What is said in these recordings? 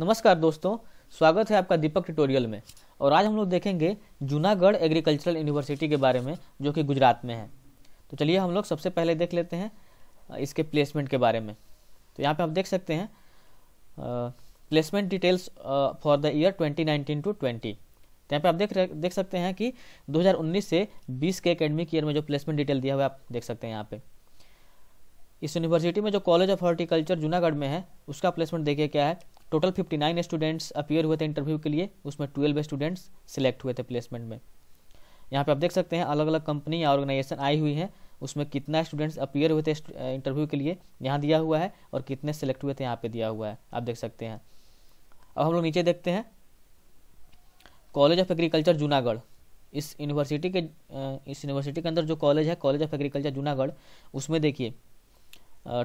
नमस्कार दोस्तों स्वागत है आपका दीपक ट्यूटोरियल में और आज हम लोग देखेंगे जूनागढ़ एग्रीकल्चरल यूनिवर्सिटी के बारे में जो कि गुजरात में है तो चलिए हम लोग सबसे पहले देख लेते हैं इसके प्लेसमेंट के बारे में तो यहाँ पे आप देख सकते हैं placement details for the year 2019 to twenty तो यहाँ पर आप देख देख सकते हैं कि 2019 से 20 के अकेडमिक ईयर में जो प्लेसमेंट डिटेल दिया हुआ है आप देख सकते हैं यहाँ पे इस यूनिवर्सिटी में जो कॉलेज ऑफ हॉर्टिकल्चर जूनागढ़ में है उसका प्लेसमेंट देखिए क्या है टोटल 59 स्टूडेंट्स अपियर हुए थे इंटरव्यू के लिए उसमें 12 स्टूडेंट्स सिलेक्ट हुए थे प्लेसमेंट में यहाँ पे आप देख सकते हैं अलग अलग कंपनी या ऑर्गेनाइजेशन आई हुई है उसमें कितना स्टूडेंट्स अपियर हुए थे इंटरव्यू के लिए यहाँ दिया हुआ है और कितने सेलेक्ट हुए थे यहाँ पे दिया हुआ है आप देख सकते हैं अब हम लोग नीचे देखते हैं कॉलेज ऑफ एग्रीकल्चर जूनागढ़ इस यूनिवर्सिटी के इस यूनिवर्सिटी के अंदर जो कॉलेज है कॉलेज ऑफ एग्रीकल्चर जूनागढ़ उसमें देखिए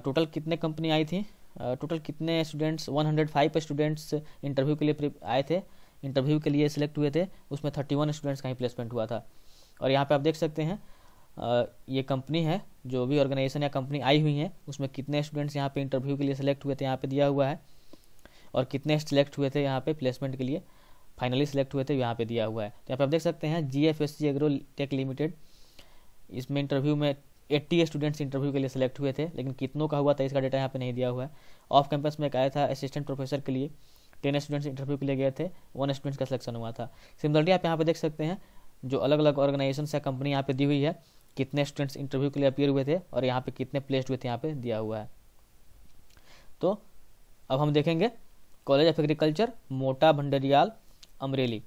टोटल कितने कंपनी आई थी टोटल कितने स्टूडेंट्स 105 स्टूडेंट्स इंटरव्यू के लिए आए थे इंटरव्यू के लिए सिलेक्ट हुए थे उसमें 31 स्टूडेंट्स का ही प्लेसमेंट हुआ था और यहाँ पे आप देख सकते हैं ये कंपनी है जो भी ऑर्गेनाइजेशन या कंपनी आई हुई है उसमें कितने स्टूडेंट्स यहाँ पे इंटरव्यू के लिए सिलेक्ट हुए थे यहाँ पे दिया हुआ है और कितने सिलेक्ट हुए थे यहाँ पे प्लेसमेंट के लिए फाइनली सिलेक्ट हुए थे यहाँ पे दिया हुआ है तो यहाँ पे आप देख सकते हैं G F S C agro tech limited इसमें इंटरव्यू में एट्टी स्टूडेंट्स इंटरव्यू के लिए सिलेक्ट हुए थे लेकिन कितनों का हुआ था इसका डेटा यहाँ पे नहीं दिया हुआ है ऑफ कैंपस में एक आया था असिस्टेंट प्रोफेसर के लिए टेन स्टूडेंट्स इंटरव्यू के लिए गए थे वन स्टूडेंट्स का सिलेक्शन हुआ था सिमिलरली आप यहाँ पे देख सकते हैं जो अलग अलग ऑर्गेनाइजेशन या कंपनी यहाँ पे दी हुई है कितने स्टूडेंट्स इंटरव्यू के लिए अपीयर हुए थे और यहाँ पे कितने प्लेस्ड हुए थे यहाँ पे दिया हुआ है तो अब हम देखेंगे कॉलेज ऑफ एग्रीकल्चर मोटा भंडरियाल अमरेली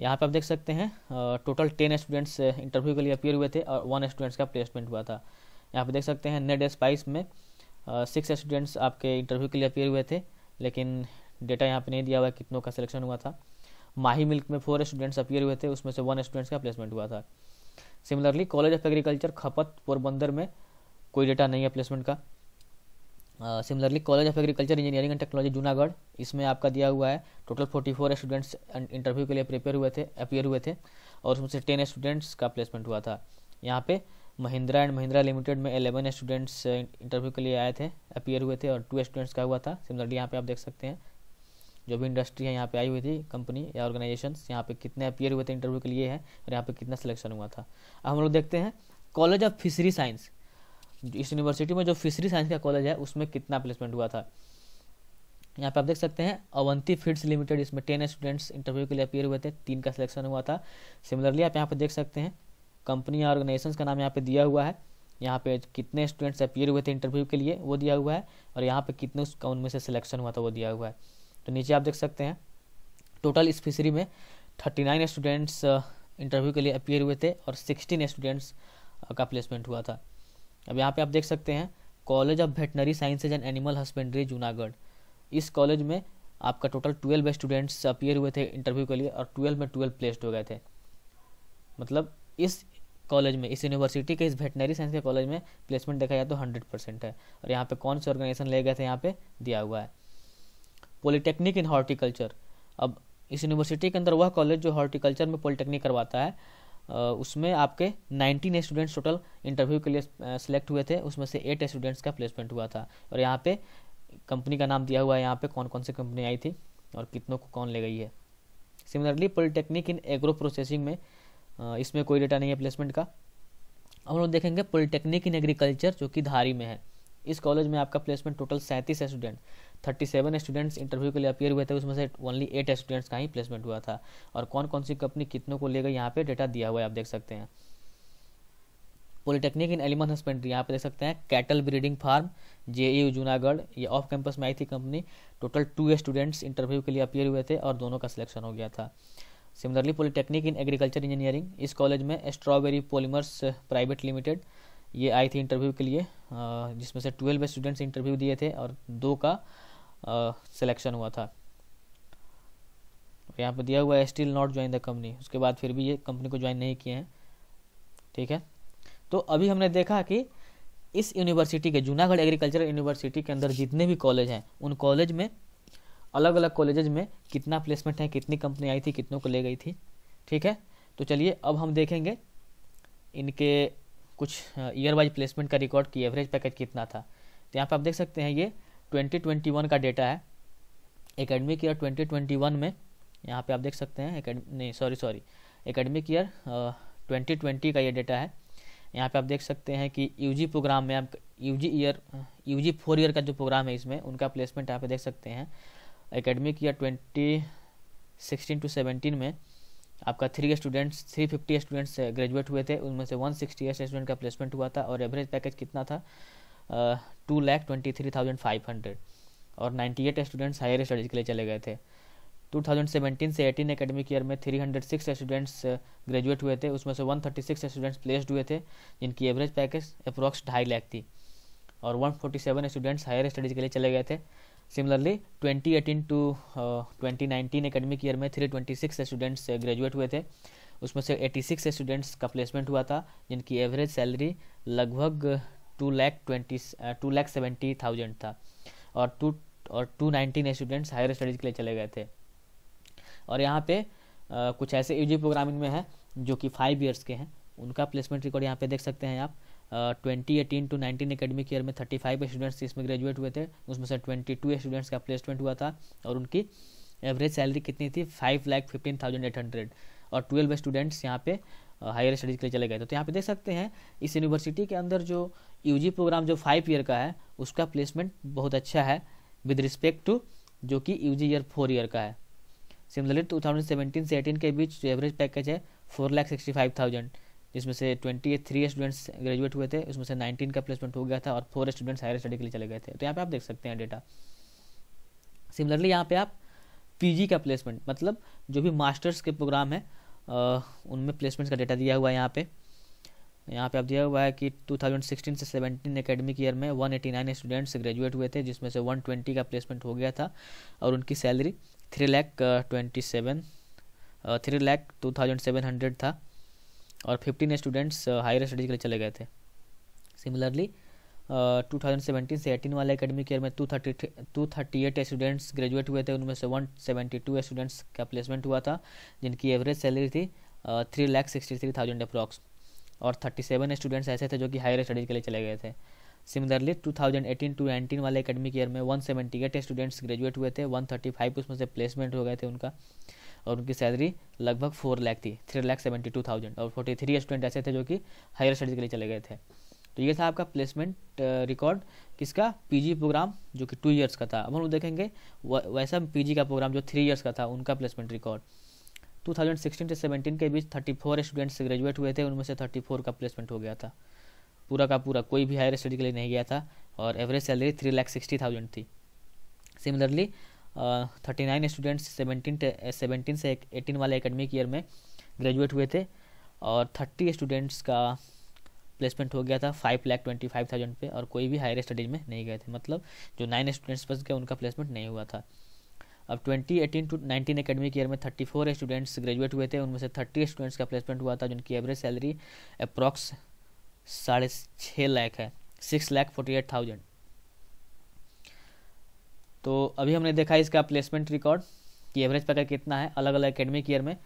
यहाँ पे आप देख सकते हैं टोटल टेन स्टूडेंट्स इंटरव्यू के लिए अपियर हुए थे और वन स्टूडेंट्स का प्लेसमेंट हुआ था यहाँ पे देख सकते हैं नेट स्पाइस में सिक्स स्टूडेंट्स आपके इंटरव्यू के लिए अपियर हुए थे लेकिन डेटा यहाँ पे नहीं दिया हुआ कितनों का सिलेक्शन हुआ था माही मिल्क में फोर स्टूडेंट्स अपियर हुए थे उसमें से वन स्टूडेंट्स का प्लेसमेंट हुआ था सिमिलरली कॉलेज ऑफ एग्रीकल्चर खपत पोरबंदर में कोई डेटा नहीं है प्लेसमेंट का similarly college of agriculture engineering and technology Junagadh इसमें आपका दिया हुआ है total forty four students interview के लिए प्रिपेयर हुए थे अपियर हुए थे और उसमें से टेन स्टूडेंट्स का प्लेसमेंट हुआ था यहाँ पे महिंद्रा एंड महिंद्रा लिमिटेड में एलेवन स्टूडेंट्स इंटरव्यू के लिए आए थे अपियर हुए थे और टू स्टूडेंट्स का हुआ था सिमिलरली यहाँ पे आप देख सकते हैं जो भी इंडस्ट्री है यहाँ पे आई हुई थी कंपनी या ऑर्गेनाइजेशन यहाँ पे कितने अपियर हुए थे इंटरव्यू के लिए है और यहाँ पे कितना सिलेक्शन हुआ था अब हम लोग देखते हैं कॉलेज ऑफ फिशरी साइंस इस यूनिवर्सिटी में जो फिशरी साइंस का कॉलेज है उसमें कितना प्लेसमेंट हुआ था यहाँ पे आप देख सकते हैं अवंती फीड्स लिमिटेड इसमें टेन स्टूडेंट्स इंटरव्यू के लिए अपियर हुए थे तीन का सिलेक्शन हुआ था सिमिलरली आप यहाँ पे देख सकते हैं कंपनी ऑर्गेनाइजेशन का नाम यहाँ पे दिया हुआ है यहाँ पे कितने स्टूडेंट्स अपियर हुए थे इंटरव्यू के लिए वो दिया हुआ है और यहाँ पे कितने उसका उनमें से सिलेक्शन हुआ था वो दिया हुआ है तो नीचे आप देख सकते हैं टोटल इस फिशरी में थर्टी नाइन स्टूडेंट्स इंटरव्यू के लिए अपियर हुए थे और सिक्सटीन स्टूडेंट्स uh, का प्लेसमेंट हुआ था अब यहाँ पे आप देख सकते हैं college of veterinary sciences and animal husbandry Junagadh इस कॉलेज में आपका टोटल ट्वेल्व स्टूडेंट्स अपियर हुए थे इंटरव्यू के लिए और ट्वेल्व में ट्वेल्व प्लेस्ड हो गए थे मतलब इस कॉलेज में इस यूनिवर्सिटी के इस वेटनरी साइंस के कॉलेज में प्लेसमेंट देखा जाए तो हंड्रेड परसेंट है और यहाँ पे कौन से ऑर्गेनाइजेशन ले गए थे यहाँ पे दिया हुआ है पॉलिटेक्निक इन हॉर्टिकल्चर अब इस यूनिवर्सिटी के अंदर वह कॉलेज जो हॉर्टिकल्चर में पॉलिटेक्निक करवाता है उसमें आपके 19 स्टूडेंट्स टोटल इंटरव्यू के लिए सिलेक्ट हुए थे उसमें से एट स्टूडेंट्स का प्लेसमेंट हुआ था और यहाँ पे कंपनी का नाम दिया हुआ है यहाँ पे कौन कौन सी कंपनी आई थी और कितनों को कौन ले गई है similarly polytechnic in agro processing में इसमें कोई डेटा नहीं है प्लेसमेंट का अब हम लोग देखेंगे पॉलिटेक्निक इन एग्रीकल्चर जो कि धारी में है इस कॉलेज में आपका प्लेसमेंट टोटल सैंतीस student thirty seven students interview के लिए अपीयर हुए थे उसमें से ओनली एट स्टूडेंट्स का ही प्लेसमेंट हुआ था और कौन कौन सी कंपनी कितनों को लेगा यहाँ पे डेटा दिया हुआ है आप देख सकते हैं पॉलिटेक्निक इन एलिमन हस्बेंड्री यहाँ पे देख सकते हैं cattle breeding farm J E Junagadh ये ऑफ कैंपस में आई थी company total two students interview के लिए अपीयर हुए थे और दोनों का सिलेक्शन हो गया था similarly polytechnic in agriculture engineering इस कॉलेज में स्ट्रॉबेरी पोलीमर्स प्राइवेट लिमिटेड ये आई थी इंटरव्यू के लिए जिसमें से ट्वेल्व स्टूडेंट्स इंटरव्यू दिए थे और दो का सिलेक्शन हुआ था यहाँ पर दिया हुआ है still not join the company उसके बाद फिर भी ये कंपनी को ज्वाइन नहीं किए हैं ठीक है तो अभी हमने देखा कि इस यूनिवर्सिटी के जूनागढ़ एग्रीकल्चरल यूनिवर्सिटी के अंदर जितने भी कॉलेज हैं उन कॉलेज में अलग अलग कॉलेजेज में कितना प्लेसमेंट है कितनी कंपनी आई थी कितनों को ले गई थी ठीक है तो चलिए अब हम देखेंगे इनके कुछ ईयर वाइज प्लेसमेंट का रिकॉर्ड की एवरेज पैकेज कितना था तो यहाँ पर आप देख सकते हैं ये 2021 का डेटा है एकेडमिक ईयर 2021 में यहाँ पे आप देख सकते हैं नहीं सॉरी सॉरी एकेडमिक ईयर 2020 का ये डेटा है यहाँ पे आप देख सकते हैं कि यूजी प्रोग्राम में आप UG year UG four year का जो प्रोग्राम है इसमें उनका प्लेसमेंट यहाँ पे देख सकते हैं academic year twenty sixteen to seventeen में आपका three students three fifty students graduate हुए थे उनमें से वन सिक्सटी स्टूडेंट का प्लेसमेंट हुआ था और एवरेज पैकेज कितना था two lakh twenty three thousand five hundred और ninety eight students higher studies के लिए चले गए थे टू थाउजेंड सेवेंटीन से एटीन अकेडमिक ईयर में three hundred six students graduate हुए थे उसमें से one thirty six students placed हुए थे जिनकी एवरेज पैकेज अप्रॉक्स ढाई लाख थी और one forty seven students higher studies के लिए चले गए थे similarly 2018 to twenty nineteen academic year में 326 स्टूडेंट्स ग्रेजुएट हुए थे उसमें से 86 स्टूडेंट्स का प्लेसमेंट हुआ था जिनकी एवरेज सैलरी लगभग two lakh twenty two lakh seventy thousand था और टू और two nineteen students higher studies के लिए चले गए थे और यहाँ पे आ, uh, कुछ ऐसे यू जी प्रोग्रामिंग में है जो कि फाइव ईयर्स के हैं उनका प्लेसमेंट रिकॉर्ड यहाँ पे देख सकते हैं आप twenty eighteen to nineteen academic year में थर्टी फाइव स्टूडेंट्स इसमें ग्रेजुएट हुए थे उसमें से ट्वेंटी टू स्टूडेंट्स का प्लेसमेंट हुआ था और उनकी एवरेज सैलरी कितनी थी five lakh fifteen thousand eight hundred और ट्वेल्व स्टूडेंट्स यहाँ पे हायर स्टडीज के लिए चले गए तो यहाँ पे देख सकते हैं इस यूनिवर्सिटी के अंदर जो यूजी प्रोग्राम जो फाइव ईयर का है उसका प्लेसमेंट बहुत अच्छा है विद रिस्पेक्ट टू जो कि यूजी ईयर फोर ईयर का है सिमिलरली टू से एटीन के बीच एवरेज पैकेज है four lakh sixty five thousand जिसमें से ट्वेंटी थ्री स्टूडेंट्स ग्रेजुएट हुए थे उसमें से नाइनटीन का प्लेसमेंट हो गया था और फोर स्टूडेंट्स हायर स्टडी के लिए चले गए थे तो यहाँ पे आप देख सकते हैं डेटा सिमिलरली यहाँ पे आप पीजी का प्लेसमेंट मतलब जो भी मास्टर्स के प्रोग्राम है उनमें प्लेसमेंट्स का डेटा दिया हुआ है यहाँ पे यहाँ पे आप दिया हुआ है कि 2016 से 17 एकेडमिक ईयर में 189 स्टूडेंट्स ग्रेजुएट हुए थे जिसमें से 120 का प्लेसमेंट हो गया था और उनकी salary three lakh twenty seven three lakh two thousand seven hundred था और फिफ्टीन स्टूडेंट्स हायर स्टडीज के लिए चले गए थे सिमिलरली टू थाउजेंड सेवेंटीन से एटीन वाले अकेडमिक ईयर में two thirty two thirty eight students graduate हुए थे उनमें से वन सेवेंटी टू स्टूडेंट्स का प्लेसमेंट हुआ था जिनकी एवरेज सैलरी थी three lakh sixty three thousand approx और थर्टी सेवन स्टूडेंट्स ऐसे थे जो कि हायर स्टडीज के लिए चले गए थे similarly two thousand eighteen to nineteen वाले अकेडमिक ईयर में one seventy eight students graduate हुए थे वन थर्टी फाइव उसमें से प्लेसमेंट हो गए थे उनका और उनकी सैलरी लगभग फोर लाख थी three lakh seventy two thousand और फोर्टी थ्री स्टूडेंट ऐसे थे जो कि हायर स्टडीज के लिए चले गए थे तो ये था आपका प्लेसमेंट रिकॉर्ड uh, किसका पीजी प्रोग्राम जो कि टू इयर्स का था अब हम लोग देखेंगे वैसा पीजी का प्रोग्राम जो थ्री इयर्स का था उनका प्लेसमेंट रिकॉर्ड 2016 से 17 के बीच 34 स्टूडेंट्स ग्रेजुएट हुए थे उनमें से 34 का प्लेसमेंट हो गया था पूरा का पूरा कोई भी हायर स्टडी के लिए नहीं गया था और average salary three lakh sixty thousand थी similarly thirty nine students seventeen seventeen से एटीन वाले एकेडमिक ईयर में ग्रेजुएट हुए थे और थर्टी स्टूडेंट्स का प्लेसमेंट हो गया था five lakh twenty five thousand पे और कोई भी हायर स्टडीज में नहीं गए थे मतलब जो नाइन स्टूडेंट्स बस गए उनका प्लेसमेंट नहीं हुआ था अब twenty eighteen to nineteen academic year में थर्टी फोर स्टूडेंट्स ग्रेजुएट हुए थे उनमें से थर्टी स्टूडेंट्स का प्लेसमेंट हुआ था जिनकी एवरेज सैलरी अप्रॉक्स साढ़े छः लाख है six lakh forty eight thousand तो अभी हमने देखा इसका प्लेसमेंट रिकॉर्ड कि एवरेज पकड़ कितना है अलग अलग एकेडमिक ईयर में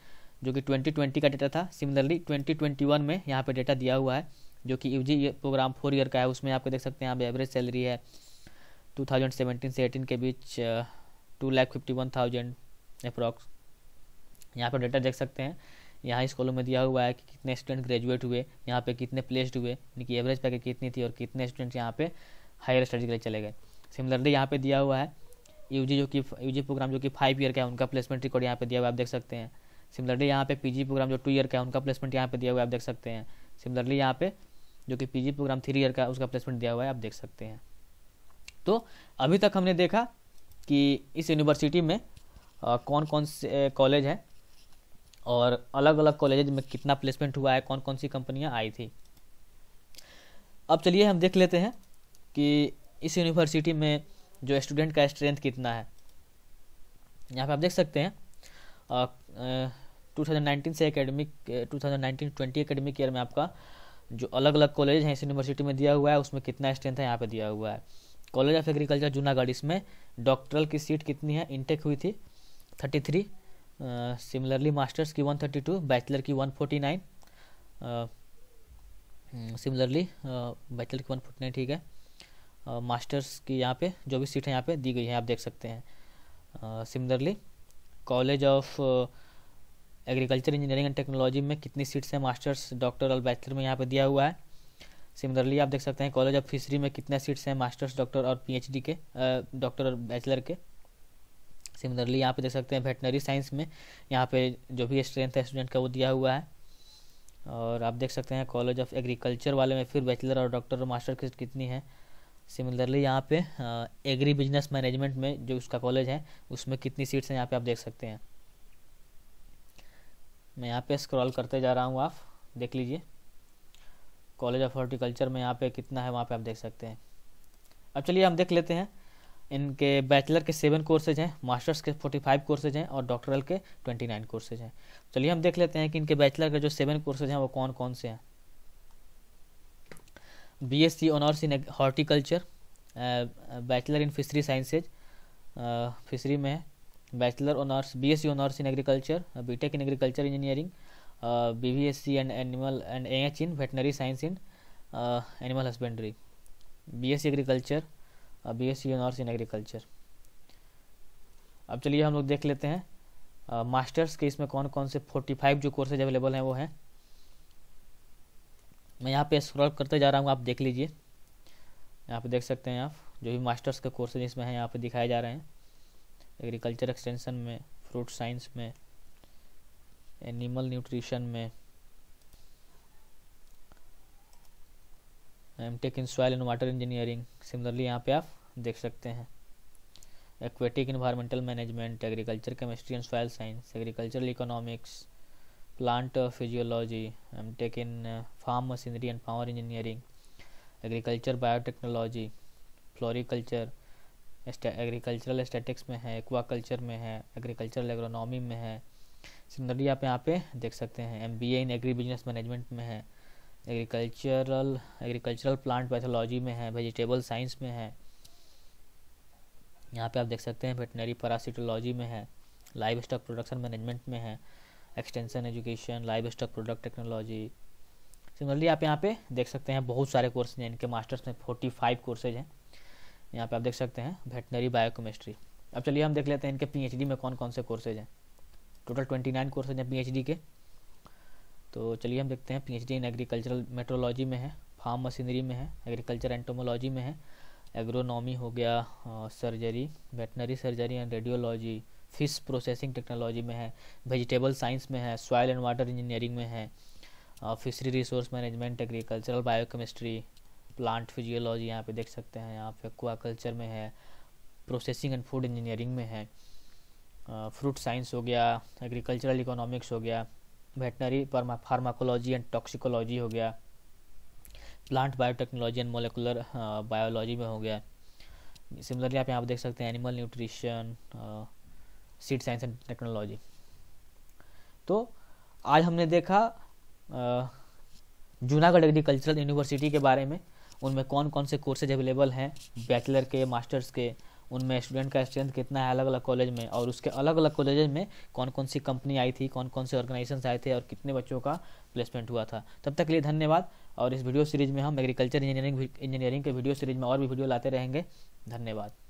जो कि 2020 का डेटा था सिमिलरली 2021 में यहाँ पे डेटा दिया हुआ है जो कि जी प्रोग्राम फोर ईयर का है उसमें आपको देख सकते हैं यहाँ पे एवरेज सैलरी है 2017 से 18 के बीच two lakh fifty one thousand approx यहाँ पर डेटा देख सकते हैं यहाँ इस कॉलम में दिया हुआ है कि कितने स्टूडेंट ग्रेजुएट हुए यहाँ पे कितने प्लेस्ड हुए यानी कि एवरेज पैकेज कितनी थी और कितने स्टूडेंट्स यहाँ पे हायर स्टडीज के लिए चले गए सिमिलरली यहाँ पे दिया हुआ है यूजी जो कि यूजी प्रोग्राम जो कि फाइव ईयर का है उनका प्लेसमेंट रिकॉर्ड यहाँ पे दिया हुआ आप देख सकते हैं सिमिलरली यहाँ पे पीजी प्रोग्राम जो टू ईयर का है उनका प्लेसमेंट यहाँ पे दिया हुआ आप देख सकते हैं सिमिलरली यहाँ पे जो कि पीजी प्रोग्राम थ्री ईयर का उसका प्लेसमेंट दिया हुआ है आप देख सकते हैं तो अभी तक हमने देखा कि इस यूनिवर्सिटी में कौन कौन से कॉलेज हैं और अलग अलग कॉलेज में कितना प्लेसमेंट हुआ है कौन कौन सी कंपनियाँ आई थी अब चलिए हम देख लेते हैं कि इस यूनिवर्सिटी में जो स्टूडेंट का स्ट्रेंथ कितना है यहाँ पे आप देख सकते हैं आ, टू थाउजेंड नाइनटीन से एकेडमिक 2019-20 एकेडमिक ईयर में आपका जो अलग अलग कॉलेज हैं इस यूनिवर्सिटी में दिया हुआ है उसमें कितना स्ट्रेंथ है यहाँ पे दिया हुआ है कॉलेज ऑफ एग्रीकल्चर जूनागढ़ इसमें डॉक्टरल की सीट कितनी है इनटेक हुई थी थर्टी थ्री सिमिलरली मास्टर्स की वन थर्टी टू बैचलर की one forty nine similarly bachelor की वन फोर्टी नाइन ठीक है मास्टर्स की यहाँ पे जो भी सीटें यहाँ पे दी गई हैं आप देख सकते हैं similarly college of agriculture engineering and technology में कितनी सीट्स हैं मास्टर्स डॉक्टर और बैचलर में यहाँ पे दिया हुआ है सिमिलरली आप देख सकते हैं कॉलेज ऑफ फिशरी में कितने सीट्स हैं मास्टर्स डॉक्टर और पीएचडी के डॉक्टर और बैचलर के सिमिलरली यहाँ पे देख सकते हैं वेटनरी साइंस में यहाँ पे जो भी स्ट्रेंथ है स्टूडेंट का वो दिया हुआ है और आप देख सकते हैं कॉलेज ऑफ एग्रीकल्चर वाले में फिर बैचलर और डॉक्टर और मास्टर की कितनी है सिमिलरली यहाँ पे एग्री बिजनेस मैनेजमेंट में जो उसका कॉलेज है उसमें कितनी सीट्स हैं यहाँ पे आप देख सकते हैं मैं यहाँ पे स्क्रॉल करते जा रहा हूँ आप देख लीजिए कॉलेज ऑफ हॉर्टिकल्चर में यहाँ पे कितना है वहाँ पे आप देख सकते हैं अब चलिए हम देख लेते हैं इनके बैचलर के सेवन कोर्सेज हैं मास्टर्स के फोर्टी फाइव कोर्सेज हैं और डॉक्टरल के ट्वेंटी नाइन कोर्सेज हैं चलिए हम देख लेते हैं कि इनके बैचलर के जो सेवन कोर्सेज हैं वो कौन कौन से हैं C honours in horticulture bachelor in fishery sciences fishery में है bachelor honours B S C honours in agriculture B tech in agriculture engineering B B S C and animal and A H in veterinary science in animal husbandry B S C agriculture B S C honours in agriculture अब चलिए हम लोग देख लेते हैं masters uh, के इसमें कौन कौन से फोर्टी फाइव जो कोर्सेज अवेलेबल हैं वो हैं मैं यहाँ पे स्क्रॉल करते जा रहा हूँ आप देख लीजिए यहाँ पे देख सकते हैं आप जो भी मास्टर्स के कोर्सेज इसमें हैं यहाँ पे दिखाए जा रहे हैं एग्रीकल्चर एक्सटेंशन में फ्रूट साइंस में एनिमल न्यूट्रिशन में M tech in soil and water engineering similarly यहाँ पे आप देख सकते हैं aquatic environmental management agriculture chemistry and soil science agricultural economics plant physiology i'm taking uh, farm machinery and power engineering agriculture biotechnology floriculture agricultural statics में है aquaculture में है एग्रीकल्चरल एग्रोनॉमी में है सिमिलरली आप यहाँ पे देख सकते हैं M B A in agri business management में है एग्रीकल्चरल एग्रीकल्चरल प्लांट पैथोलॉजी में है वेजिटेबल साइंस में है यहाँ पे आप देख सकते हैं वेटनरी पैरासिटोलॉजी में है लाइव स्टॉक प्रोडक्शन मैनेजमेंट में है extension education life stock product technology similarly आप यहाँ पे देख सकते हैं बहुत सारे कोर्सेज हैं इनके मास्टर्स में फोर्टी फाइव कोर्सेज हैं यहाँ पे आप देख सकते हैं वेटनरी बायोकेमिस्ट्री अब चलिए हम देख लेते हैं इनके पीएचडी में कौन कौन से कोर्सेज हैं टोटल ट्वेंटी नाइन कोर्सेज हैं पीएचडी के तो चलिए हम देखते हैं पीएचडी इन एग्रीकल्चरल मेट्रोलॉजी में है फार्म मशीनरी में है एग्रीकल्चर एंटोमोलॉजी में है एग्रोनॉमी हो गया surgery veterinary surgery and radiology fish processing technology में है वेजिटेबल साइंस में है सॉयल एंड वाटर इंजीनियरिंग में है fishery resource management agricultural biochemistry plant physiology यहाँ पे देख सकते हैं यहाँ पे एक्वा कल्चर में है प्रोसेसिंग एंड फूड इंजीनियरिंग में है फ्रूट साइंस हो गया एग्रीकल्चरल इकोनॉमिक्स हो गया वेटनरी फार्माकोलॉजी एंड टॉक्सिकोलॉजी हो गया plant biotechnology and molecular biology में हो गया सिमिलरली आप यहाँ पर देख सकते हैं animal nutrition seed science and technology तो आज हमने देखा जूनागढ़ एग्रीकल्चरल यूनिवर्सिटी के बारे में उनमें कौन कौन से कोर्सेज अवेलेबल हैं बैचलर के मास्टर्स के उनमें स्टूडेंट का स्ट्रेंथ कितना है अलग अलग कॉलेज में और उसके अलग अलग कॉलेज में कौन कौन सी कंपनी आई थी कौन कौन से ऑर्गेनाइजेशन आए थे और कितने बच्चों का प्लेसमेंट हुआ था तब तक के लिए धन्यवाद और इस वीडियो सीरीज में हम एग्रीकल्चर इंजीनियरिंग इंजीनियरिंग के वीडियो सीरीज में और भी वीडियो लाते रहेंगे धन्यवाद